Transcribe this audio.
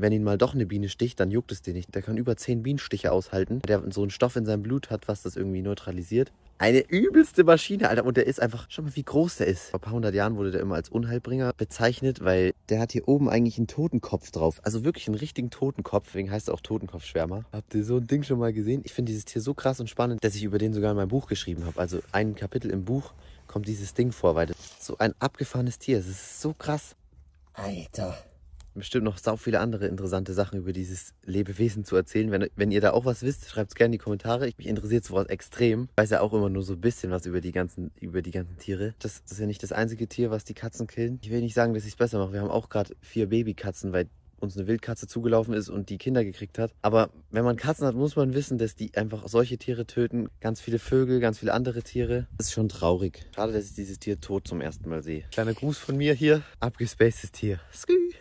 wenn ihn mal doch eine Biene sticht, dann juckt es den nicht. Der kann über zehn Bienenstiche aushalten. Der so einen Stoff in seinem Blut hat, was das irgendwie neutralisiert. Eine übelste Maschine, Alter. Und der ist einfach, schau mal, wie groß der ist. Vor ein paar hundert Jahren wurde der immer als Unheilbringer bezeichnet, weil der hat hier oben eigentlich einen Totenkopf drauf. Also wirklich einen richtigen Totenkopf. Deswegen heißt er auch Totenkopfschwärmer. Habt ihr so ein Ding schon mal gesehen? Ich finde dieses Tier so krass und spannend, dass ich über den sogar in meinem Buch geschrieben habe. Also ein Kapitel im Buch kommt dieses Ding vor, weil das so ein abgefahrenes Tier ist. Es ist so krass. Alter bestimmt noch sau viele andere interessante Sachen über dieses Lebewesen zu erzählen. Wenn, wenn ihr da auch was wisst, schreibt es gerne in die Kommentare. Mich interessiert sowas extrem. Ich weiß ja auch immer nur so ein bisschen was über die ganzen, über die ganzen Tiere. Das, das ist ja nicht das einzige Tier, was die Katzen killen. Ich will nicht sagen, dass ich es besser mache. Wir haben auch gerade vier Babykatzen, weil uns eine Wildkatze zugelaufen ist und die Kinder gekriegt hat. Aber wenn man Katzen hat, muss man wissen, dass die einfach solche Tiere töten. Ganz viele Vögel, ganz viele andere Tiere. Das ist schon traurig. Schade, dass ich dieses Tier tot zum ersten Mal sehe. Kleiner Gruß von mir hier. Abgespacedes Tier. Skü.